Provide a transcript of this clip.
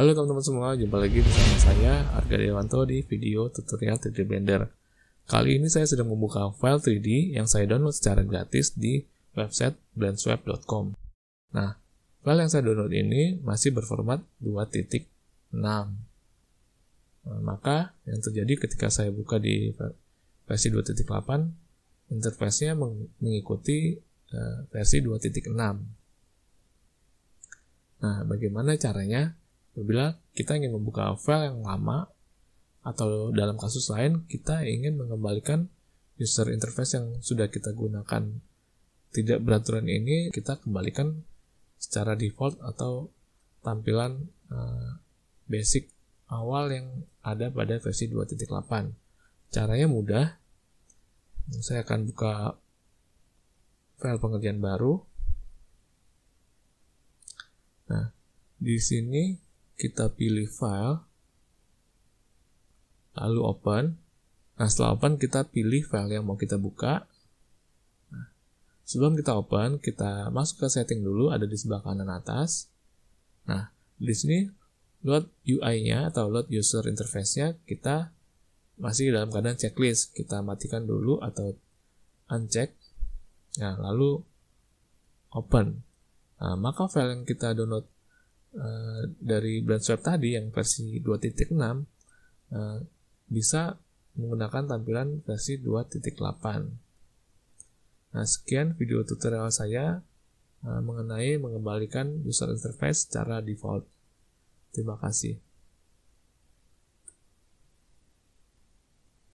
Halo teman-teman semua, jumpa lagi bersama saya Arga Dewanto di video tutorial 3D Blender. Kali ini saya sedang membuka file 3D yang saya download secara gratis di website blendswap.com. Nah, file yang saya download ini masih berformat 2.6. Nah, maka yang terjadi ketika saya buka di versi 2.8, interface-nya mengikuti eh, versi 2.6. Nah, bagaimana caranya Apabila kita ingin membuka file yang lama atau dalam kasus lain kita ingin mengembalikan user interface yang sudah kita gunakan tidak beraturan ini kita kembalikan secara default atau tampilan eh, basic awal yang ada pada versi 2.8. Caranya mudah. Saya akan buka file pengertian baru. Nah, di sini kita pilih file, lalu open. Nah, setelah open kita pilih file yang mau kita buka. Nah, sebelum kita open, kita masuk ke setting dulu, ada di sebelah kanan atas. Nah, di sini load UI-nya atau load user interface-nya kita masih dalam keadaan checklist. Kita matikan dulu atau uncheck. Nah, lalu open. Nah, maka file yang kita download Eh, dari brand swab tadi yang versi 2.6 eh, bisa menggunakan tampilan versi 2.8. Nah, sekian video tutorial saya eh, mengenai mengembalikan user interface secara default. Terima kasih.